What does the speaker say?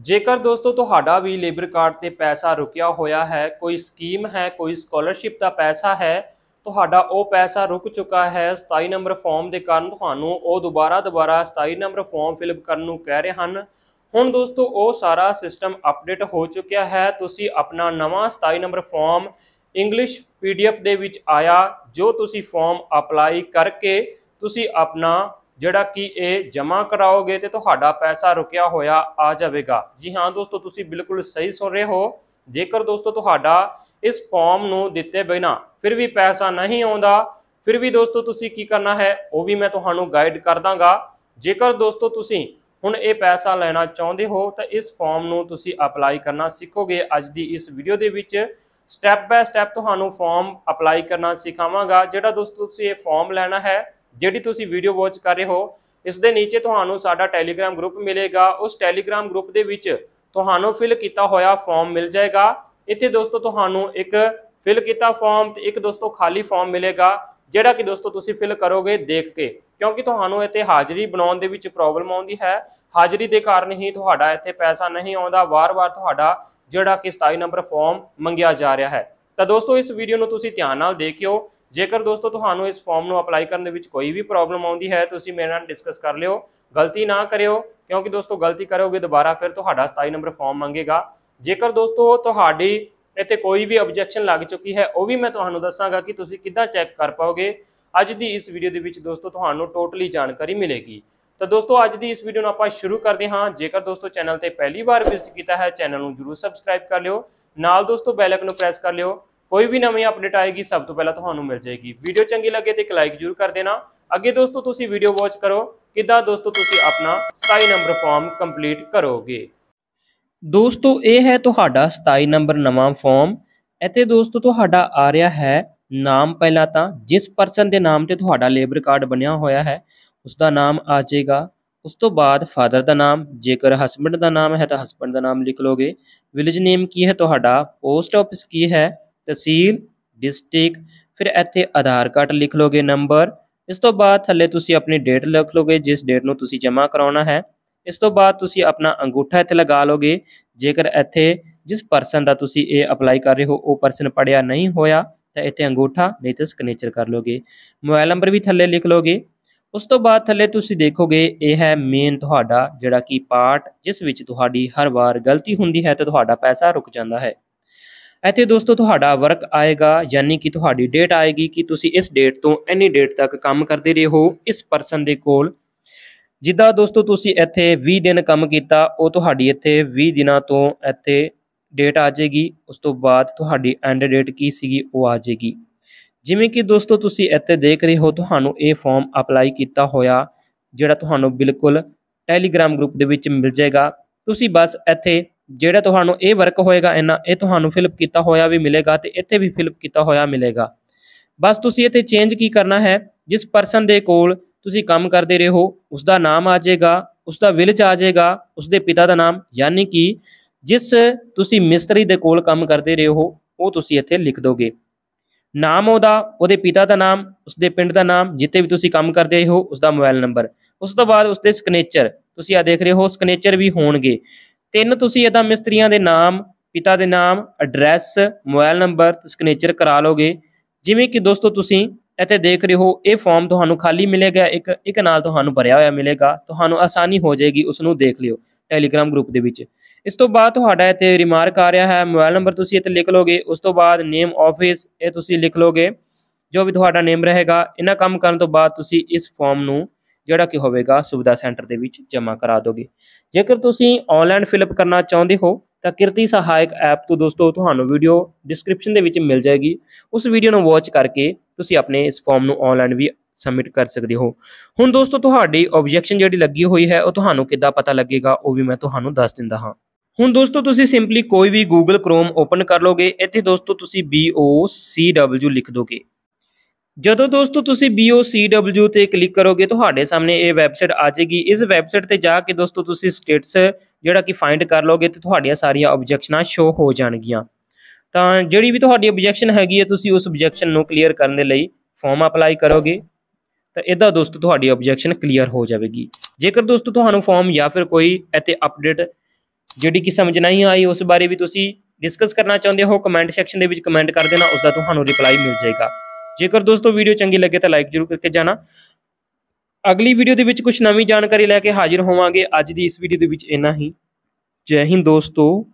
ਜੇਕਰ ਦੋਸਤੋ ਤੁਹਾਡਾ ਵੀ ਲੇਬਰ ਕਾਰਡ ਤੇ ਪੈਸਾ ਰੁਕਿਆ ਹੋਇਆ ਹੈ ਕੋਈ ਸਕੀਮ ਹੈ ਕੋਈ ਸਕਾਲਰਸ਼ਿਪ ਦਾ ਪੈਸਾ ਹੈ ਤੁਹਾਡਾ ਉਹ ਪੈਸਾ ਰੁਕ ਚੁੱਕਾ ਹੈ 27 ਨੰਬਰ ਫਾਰਮ ਦੇ ਕਾਰਨ ਤੁਹਾਨੂੰ ਉਹ ਦੁਬਾਰਾ ਦੁਬਾਰਾ 27 ਨੰਬਰ ਫਾਰਮ ਫਿਲਪ ਕਰਨ ਨੂੰ ਕਹਿ ਰਹੇ ਹਨ ਹੁਣ ਦੋਸਤੋ ਉਹ ਸਾਰਾ ਸਿਸਟਮ ਅਪਡੇਟ ਹੋ ਚੁੱਕਿਆ ਹੈ ਤੁਸੀਂ ਆਪਣਾ ਨਵਾਂ 27 ਨੰਬਰ ਫਾਰਮ ਇੰਗਲਿਸ਼ ਪੀਡੀਐਫ ਦੇ ਵਿੱਚ ਆਇਆ ਜੋ ਤੁਸੀਂ ਫਾਰਮ ਅਪਲਾਈ ਕਰਕੇ ਤੁਸੀਂ ਆਪਣਾ ਜਿਹੜਾ ਕਿ ਇਹ ਜਮ੍ਹਾਂ ਕਰਾਓਗੇ ਤੇ ਤੁਹਾਡਾ ਪੈਸਾ ਰੁਕਿਆ ਹੋਇਆ ਆ ਜਾਵੇਗਾ ਜੀ ਹਾਂ ਦੋਸਤੋ ਤੁਸੀਂ ਬਿਲਕੁਲ ਸਹੀ ਸੁਣ ਰਹੇ ਹੋ ਜੇਕਰ ਦੋਸਤੋ ਤੁਹਾਡਾ ਇਸ ਫਾਰਮ ਨੂੰ ਦਿੱਤੇ ਬਿਨਾ ਫਿਰ ਵੀ ਪੈਸਾ ਨਹੀਂ ਆਉਂਦਾ ਫਿਰ ਵੀ ਦੋਸਤੋ ਤੁਸੀਂ ਕੀ ਕਰਨਾ ਹੈ ਉਹ ਵੀ ਮੈਂ ਤੁਹਾਨੂੰ ਗਾਈਡ ਕਰ ਦਾਂਗਾ ਜੇਕਰ ਦੋਸਤੋ ਤੁਸੀਂ ਹੁਣ ਇਹ ਪੈਸਾ ਲੈਣਾ ਚਾਹੁੰਦੇ ਹੋ ਤਾਂ ਇਸ ਫਾਰਮ ਨੂੰ ਤੁਸੀਂ ਅਪਲਾਈ ਕਰਨਾ ਸਿੱਖੋਗੇ ਅੱਜ ਦੀ ਇਸ ਵੀਡੀਓ ਦੇ ਵਿੱਚ ਸਟੈਪ ਬਾਈ ਸਟੈਪ ਤੁਹਾਨੂੰ ਫਾਰਮ ਅਪਲਾਈ ਕਰਨਾ ਸਿਖਾਵਾਂਗਾ ਜਿਹੜਾ ਦੋਸਤੋ ਤੁਸੀਂ ਇਹ ਫਾਰਮ ਲੈਣਾ ਹੈ ਜਿਹੜੀ ਤੁਸੀਂ ਵੀਡੀਓ ਵਾਚ ਕਰ ਰਹੇ ਹੋ ਇਸ ਦੇ ਨੀਚੇ ਤੁਹਾਨੂੰ ਸਾਡਾ ਟੈਲੀਗ੍ਰam ਗਰੁੱਪ ਮਿਲੇਗਾ ਉਸ ਟੈਲੀਗ੍ਰam ਗਰੁੱਪ ਦੇ ਵਿੱਚ ਤੁਹਾਨੂੰ ਫਿਲ ਕੀਤਾ ਹੋਇਆ ਫਾਰਮ ਮਿਲ ਜਾਏਗਾ ਇੱਥੇ ਦੋਸਤੋ ਤੁਹਾਨੂੰ ਇੱਕ ਫਿਲ ਕੀਤਾ ਫਾਰਮ ਤੇ ਇੱਕ ਦੋਸਤੋ ਖਾਲੀ ਫਾਰਮ ਮਿਲੇਗਾ ਜਿਹੜਾ ਕਿ ਦੋਸਤੋ ਤੁਸੀਂ ਫਿਲ ਕਰੋਗੇ ਦੇਖ ਕੇ ਕਿਉਂਕਿ ਤੁਹਾਨੂੰ ਇੱਥੇ ਹਾਜ਼ਰੀ ਬਣਾਉਣ ਦੇ ਵਿੱਚ ਪ੍ਰੋਬਲਮ ਆਉਂਦੀ ਹੈ ਹਾਜ਼ਰੀ ਦੇ ਕਾਰਨ ਹੀ ਤੁਹਾਡਾ ਇੱਥੇ ਪੈਸਾ ਨਹੀਂ ਆਉਂਦਾ ਵਾਰ-ਵਾਰ ਤੁਹਾਡਾ ਜਿਹੜਾ ਕਿ 27 ਨੰਬਰ ਫਾਰਮ ਮੰਗਿਆ ਜਾ ਰਿਹਾ ਹੈ ਤਾਂ ਦੋਸਤੋ ਇਸ ਵੀਡੀਓ ਨੂੰ ਤੁਸੀਂ ਧਿਆਨ ਨਾਲ ਦੇਖਿਓ ਜੇਕਰ ਦੋਸਤੋ ਤੁਹਾਨੂੰ ਇਸ ਫਾਰਮ ਨੂੰ ਅਪਲਾਈ ਕਰਨ ਦੇ ਵਿੱਚ ਕੋਈ ਵੀ ਪ੍ਰੋਬਲਮ ਆਉਂਦੀ ਹੈ ਤੁਸੀਂ ਮੇਰੇ ਨਾਲ ਡਿਸਕਸ ਕਰ ਲਿਓ ਗਲਤੀ ਨਾ ਕਰਿਓ ਕਿਉਂਕਿ ਦੋਸਤੋ ਗਲਤੀ ਕਰੋਗੇ ਦੁਬਾਰਾ ਫਿਰ ਤੁਹਾਡਾ 27 ਨੰਬਰ ਫਾਰਮ ਮੰਗੇਗਾ ਜੇਕਰ ਦੋਸਤੋ ਤੁਹਾਡੀ ਇੱਥੇ ਕੋਈ ਵੀ ਆਬਜੈਕਸ਼ਨ ਲੱਗ ਚੁੱਕੀ ਹੈ ਉਹ ਵੀ ਮੈਂ ਤੁਹਾਨੂੰ ਦੱਸਾਂਗਾ ਕਿ ਤੁਸੀਂ ਕਿੱਦਾਂ ਚੈੱਕ ਕਰ ਪਾਓਗੇ ਅੱਜ ਦੀ ਇਸ ਵੀਡੀਓ ਦੇ ਵਿੱਚ ਦੋਸਤੋ ਤੁਹਾਨੂੰ ਟੋਟਲੀ ਜਾਣਕਾਰੀ ਮਿਲੇਗੀ ਤਾਂ ਦੋਸਤੋ ਅੱਜ ਦੀ ਇਸ ਵੀਡੀਓ ਨੂੰ ਆਪਾਂ ਸ਼ੁਰੂ ਕਰਦੇ ਹਾਂ ਜੇਕਰ ਦੋਸਤੋ ਚੈਨਲ ਤੇ ਪਹਿਲੀ ਵਾਰ ਵਿਜ਼ਿਟ ਕੀਤਾ ਹੈ ਚੈਨਲ ਨੂੰ ਜਰੂਰ ਸਬਸਕ੍ਰਾਈਬ ਕਰ ਲਿਓ ਨਾਲ ਦੋਸਤੋ ਬੈਲ ਆਈਕਨ ਨੂੰ ਪ੍ਰੈਸ ਕਰ ਲਿਓ ਕੋਈ ਵੀ ਨਵੀਂ ਅਪਡੇਟ ਆਏਗੀ ਸਭ ਤੋਂ ਪਹਿਲਾਂ ਤੁਹਾਨੂੰ ਮਿਲ ਜਾਏਗੀ ਵੀਡੀਓ ਚੰਗੀ ਲੱਗੇ ਤੇ ਇੱਕ ਲਾਈਕ ਜ਼ਰੂਰ ਕਰ ਦੇਣਾ ਅੱਗੇ ਦੋਸਤੋ ਤੁਸੀਂ ਵੀਡੀਓ ਵਾਚ ਕਰੋ ਕਿਦਾਂ ਦੋਸਤੋ ਤੁਸੀਂ ਆਪਣਾ 27 ਨੰਬਰ ਫਾਰਮ ਕੰਪਲੀਟ ਕਰੋਗੇ ਦੋਸਤੋ ਇਹ ਹੈ ਤੁਹਾਡਾ 27 ਨੰਬਰ ਨਵਾਂ ਫਾਰਮ ਇੱਥੇ ਦੋਸਤੋ ਤੁਹਾਡਾ ਆ ਰਿਹਾ ਹੈ ਨਾਮ ਪਹਿਲਾਂ ਤਾਂ ਜਿਸ ਪਰਸਨ ਦੇ ਨਾਮ ਤੇ ਤੁਹਾਡਾ ਲੇਬਰ ਕਾਰਡ ਬਣਿਆ ਹੋਇਆ ਹੈ ਉਸ ਦਾ ਨਾਮ ਆ ਜਾਏਗਾ ਉਸ ਤੋਂ ਬਾਅਦ ਫਾਦਰ ਦਾ ਨਾਮ ਜੇਕਰ ਹਸਬੰਡ ਦਾ ਨਾਮ ਹੈ ਤਾਂ ਹਸਬੰਡ ਦਾ ਨਾਮ ਲਿਖ ਲੋਗੇ ਵਿਲੇਜ ਨੇਮ ਕੀ ਹੈ ਤੁਹਾਡਾ ਪੋਸਟ ਆਫਿਸ ਕੀ ਹੈ ਤਹਿਸੀਲ ਡਿਸਟ੍ਰਿਕਟ ਫਿਰ ਇੱਥੇ ਆਧਾਰ ਕਾਰਡ ਲਿਖ ਲੋਗੇ ਨੰਬਰ ਇਸ ਤੋਂ ਬਾਅਦ ਥੱਲੇ ਤੁਸੀਂ ਆਪਣੀ ਡੇਟ ਲਿਖ ਲੋਗੇ ਜਿਸ ਡੇਟ ਨੂੰ ਤੁਸੀਂ ਜਮ੍ਹਾਂ ਕਰਾਉਣਾ ਹੈ ਇਸ ਤੋਂ ਬਾਅਦ ਤੁਸੀਂ ਆਪਣਾ ਅੰਗੂਠਾ ਇੱਥੇ ਲਗਾ ਲੋਗੇ ਜੇਕਰ ਇੱਥੇ ਜਿਸ ਪਰਸਨ ਦਾ ਤੁਸੀਂ ਇਹ ਅਪਲਾਈ ਕਰ ਰਹੇ ਹੋ ਉਹ ਪਰਸਨ ਪੜਿਆ ਨਹੀਂ ਹੋਇਆ ਤਾਂ ਇੱਥੇ ਅੰਗੂਠਾ ਨਹੀਂ ਤਾਂ ਸਿਗਨੇਚਰ ਕਰ ਲੋਗੇ ਮੋਬਾਈਲ ਨੰਬਰ ਵੀ ਥੱਲੇ ਲਿਖ ਲੋਗੇ ਉਸ ਤੋਂ ਬਾਅਦ ਥੱਲੇ ਤੁਸੀਂ ਦੇਖੋਗੇ ਇਹ ਹੈ ਮੇਨ ਤੁਹਾਡਾ ਜਿਹੜਾ ਕਿ ਪਾਰਟ ਜਿਸ ਵਿੱਚ ਤੁਹਾਡੀ ਹਰ ਵਾਰ ਗਲਤੀ ਹੁੰਦੀ ਹੈ ਤੇ ਤੁਹਾਡਾ ਪੈਸਾ ਰੁਕ ਜਾਂਦਾ ਹੈ ਇੱਥੇ ਦੋਸਤੋ ਤੁਹਾਡਾ ਵਰਕ ਆਏਗਾ ਯਾਨੀ ਕਿ ਤੁਹਾਡੀ ਡੇਟ ਆਏਗੀ ਕਿ ਤੁਸੀਂ ਇਸ ਡੇਟ ਤੋਂ ਐਨੀ ਡੇਟ ਤੱਕ ਕੰਮ ਕਰਦੇ ਰਹੇ ਹੋ ਇਸ ਪਰਸਨ ਦੇ ਕੋਲ ਜਿੱਦਾਂ ਦੋਸਤੋ ਤੁਸੀਂ ਇੱਥੇ 20 ਦਿਨ ਕੰਮ ਕੀਤਾ ਉਹ ਤੁਹਾਡੀ ਇੱਥੇ 20 ਦਿਨਾਂ ਤੋਂ ਇੱਥੇ ਡੇਟ ਆ ਜਾਏਗੀ ਉਸ ਤੋਂ ਬਾਅਦ ਤੁਹਾਡੀ ਐਂਡ ਡੇਟ ਕੀ ਸੀਗੀ ਉਹ ਆ ਜਾਏਗੀ ਜਿਵੇਂ ਕਿ ਦੋਸਤੋ ਤੁਸੀਂ ਇੱਥੇ ਦੇਖ ਰਹੇ ਹੋ ਤੁਹਾਨੂੰ ਇਹ ਫਾਰਮ ਅਪਲਾਈ ਕੀਤਾ ਹੋਇਆ ਜਿਹੜਾ ਤੁਹਾਨੂੰ ਬਿਲਕੁਲ ਟੈਲੀਗ੍ਰਾਮ ਗਰੁੱਪ ਦੇ ਵਿੱਚ ਮਿਲ ਜਾਏਗਾ ਤੁਸੀਂ ਬਸ ਇੱਥੇ ਜਿਹੜਾ ਤੁਹਾਨੂੰ ਇਹ ਵਰਕ ਹੋਏਗਾ ਇਹਨਾਂ ਇਹ ਤੁਹਾਨੂੰ ਫਿਲਪ ਕੀਤਾ ਹੋਇਆ ਵੀ ਮਿਲੇਗਾ ਤੇ ਇੱਥੇ ਵੀ ਫਿਲਪ ਕੀਤਾ ਹੋਇਆ ਮਿਲੇਗਾ ਬਸ ਤੁਸੀਂ ਇੱਥੇ ਚੇਂਜ ਕੀ ਕਰਨਾ ਹੈ ਜਿਸ ਪਰਸਨ ਦੇ ਕੋਲ ਤੁਸੀਂ ਕੰਮ ਕਰਦੇ ਰਹੋ ਉਸ ਦਾ ਨਾਮ ਆ ਜਾਏਗਾ ਉਸ ਦਾ ਵਿਲਜ ਆ ਜਾਏਗਾ ਉਸ ਦੇ ਪਿਤਾ ਦਾ ਨਾਮ ਯਾਨੀ ਕਿ ਜਿਸ ਤੁਸੀਂ ਮਿਸਤਰੀ ਦੇ ਕੋਲ ਕੰਮ ਕਰਦੇ ਰਹੋ ਉਹ ਤੁਸੀਂ ਇੱਥੇ ਲਿਖ ਦੋਗੇ ਨਾਮ ਉਹਦਾ ਉਹਦੇ ਪਿਤਾ ਦਾ ਨਾਮ ਉਸਦੇ ਪਿੰਡ ਦਾ ਨਾਮ ਜਿੱਥੇ ਵੀ ਤੁਸੀਂ ਕੰਮ ਕਰਦੇ ਹੋ ਉਸ ਦਾ ਮੋਬਾਈਲ ਨੰਬਰ ਉਸ ਤੋਂ ਬਾਅਦ ਉਸ ਦੇ ਸਿਗਨੇਚਰ ਤੁਸੀਂ ਆ ਦੇਖ ਰਹੇ ਹੋ ਸਿਗਨੇਚਰ ਵੀ ਹੋਣਗੇ ਤਿੰਨ ਤੁਸੀਂ ਇਹਦਾ ਮਿਸਤਰੀਆਂ ਦੇ ਨਾਮ ਪਿਤਾ ਦੇ ਨਾਮ ਐਡਰੈਸ ਮੋਬਾਈਲ ਨੰਬਰ ਤੇ ਸਿਗਨੇਚਰ ਕਰਾ ਲੋਗੇ ਜਿਵੇਂ ਕਿ ਦੋਸਤੋ ਤੁਸੀਂ ਇੱਥੇ ਦੇਖ ਰਹੇ ਹੋ ਇਹ ਫਾਰਮ ਤੁਹਾਨੂੰ ਖਾਲੀ ਮਿਲੇਗਾ ਇੱਕ ਇੱਕ ਨਾਲ ਤੁਹਾਨੂੰ ਭਰਿਆ ਹੋਇਆ ਮਿਲੇਗਾ ਤੁਹਾਨੂੰ ਆਸਾਨੀ ਹੋ ਜਾਏਗੀ ਉਸ ਨੂੰ ਦੇਖ ਲਿਓ ਟੈਲੀਗ੍ਰਾਮ ਗਰੁੱਪ ਦੇ ਵਿੱਚ ਇਸ ਤੋਂ ਬਾਅਦ ਤੁਹਾਡਾ ਇੱਥੇ ਰਿਮਾਰਕ ਆ ਰਿਹਾ ਹੈ ਮੋਬਾਈਲ ਨੰਬਰ ਤੁਸੀਂ ਇੱਥੇ ਲਿਖ ਲੋਗੇ ਉਸ ਤੋਂ ਬਾਅਦ ਨੇਮ ਆਫਿਸ ਇਹ ਤੁਸੀਂ ਲਿਖ ਲੋਗੇ ਜੋ ਵੀ ਤੁਹਾਡਾ ਨੇਮ ਰਹੇਗਾ ਇਹਨਾਂ ਕੰਮ ਕਰਨ ਤੋਂ ਬਾਅਦ ਤੁਸੀਂ ਇਸ ਫਾਰਮ ਨੂੰ ਜਿਹੜਾ ਕਿ ਹੋਵੇਗਾ ਸੁਵਿਧਾ ਸੈਂਟਰ ਦੇ ਵਿੱਚ ਜਮ੍ਹਾਂ ਕਰਾ ਦੋਗੇ ਜੇਕਰ ਤੁਸੀਂ ਆਨਲਾਈਨ ਫਿਲਪ ਕਰਨਾ ਚਾਹੁੰਦੇ ਹੋ ਤਾਂ ਕਿਰਤੀ ਸਹਾਇਕ ਐਪ ਤੋਂ ਦੋਸਤੋ ਤੁਹਾਨੂੰ ਵੀਡੀਓ ਡਿਸਕ੍ਰਿਪਸ਼ਨ ਦੇ ਵਿੱਚ ਮਿਲ ਜਾਏਗੀ ਉਸ ਵੀਡੀਓ ਨੂੰ ਵਾਚ ਕਰਕੇ ਤੁਸੀਂ ਆਪਣੇ ਇਸ ਫਾਰਮ ਨੂੰ ਆਨਲਾਈਨ ਵੀ ਸਬਮਿਟ ਕਰ ਸਕਦੇ ਹੋ ਹੁਣ ਦੋਸਤੋ ਤੁਹਾਡੀ ਆਬਜੈਕਸ਼ਨ ਜਿਹੜੀ ਲੱਗੀ ਹੋਈ ਹੈ ਉਹ ਤੁਹਾਨੂੰ ਕਿੱਦਾਂ ਪਤਾ ਲੱਗੇਗਾ ਉਹ ਵੀ ਮੈਂ ਤੁਹਾਨੂੰ ਦੱਸ ਦਿੰਦਾ ਹਾਂ ਹੁਣ ਦੋਸਤੋ ਤੁਸੀਂ ਸਿੰਪਲੀ ਕੋਈ ਵੀ Google Chrome ਓਪਨ ਕਰ ਲੋਗੇ ਇੱਥੇ ਦੋਸਤੋ ਤੁਸੀਂ BOCW ਲਿਖ ਦੋਗੇ ਜਦੋਂ ਦੋਸਤੋ ਤੁਸੀਂ BOCW ਤੇ ਕਲਿੱਕ ਕਰੋਗੇ ਤੁਹਾਡੇ ਸਾਹਮਣੇ ਇਹ ਵੈਬਸਾਈਟ ਆ ਜਾਏਗੀ ਇਸ ਵੈਬਸਾਈਟ ਤੇ ਜਾ ਕੇ ਦੋਸਤੋ ਤੁਸੀਂ ਸਟੇਟਸ ਜਿਹੜਾ ਕਿ ਫਾਈਂਡ ਕਰ ਲੋਗੇ ਤੇ ਤੁਹਾਡੀਆਂ ਸਾਰੀਆਂ ਆਬਜੈਕਸ਼ਨਾਂ ਸ਼ੋ ਹੋ ਜਾਣਗੀਆਂ ਤਾਂ ਜਿਹੜੀ ਵੀ ਤੁਹਾਡੀ ਆਬਜੈਕਸ਼ਨ ਹੈਗੀ ਹੈ ਤੁਸੀਂ ਉਸ ਆਬਜੈਕਸ਼ਨ ਨੂੰ ਕਲੀਅਰ ਕਰਨ ਦੇ ਲਈ ਫਾਰਮ ਅਪਲਾਈ ਕਰੋਗੇ ਤਾਂ ਇਹਦਾ ਦੋਸਤੋ ਤੁਹਾਡੀ ਆਬਜੈਕਸ਼ਨ ਕਲੀਅਰ ਹੋ ਜਾਵੇਗੀ ਜੇਕਰ ਦੋਸਤੋ ਤੁਹਾਨੂੰ ਫਾਰਮ ਜਾਂ ਫਿਰ ਕੋਈ ਇੱਥੇ ਅਪਡੇਟ ਜਿਹੜੀ ਕਿ ਸਮਝ ਨਹੀਂ ਆਈ ਉਸ ਬਾਰੇ ਵੀ ਤੁਸੀਂ ਡਿਸਕਸ ਕਰਨਾ ਚਾਹੁੰਦੇ ਹੋ ਕਮੈਂਟ ਸੈਕਸ਼ਨ ਦੇ ਵਿੱਚ ਕਮੈਂਟ ਕਰ ਦੇਣਾ ਉਸ ਦਾ ਤੁਹਾਨੂੰ ਰਿਪਲਾਈ ਮਿਲ ਜਾਏਗਾ ਜੇਕਰ ਦੋਸਤੋ ਵੀਡੀਓ ਚੰਗੀ ਲੱਗੇ ਤਾਂ ਲਾਈਕ ਜ਼ਰੂਰ ਕਰਕੇ ਜਾਣਾ ਅਗਲੀ ਵੀਡੀਓ ਦੇ ਵਿੱਚ ਕੁਝ ਨਵੀਂ ਜਾਣਕਾਰੀ ਲੈ ਕੇ ਹਾਜ਼ਰ ਹੋਵਾਂਗੇ ਅੱਜ ਦੀ ਇਸ ਵੀਡੀਓ ਦੇ ਵਿੱਚ ਇੰਨਾ ਹੀ ਜੈ ਹਿੰਦ ਦੋਸਤੋ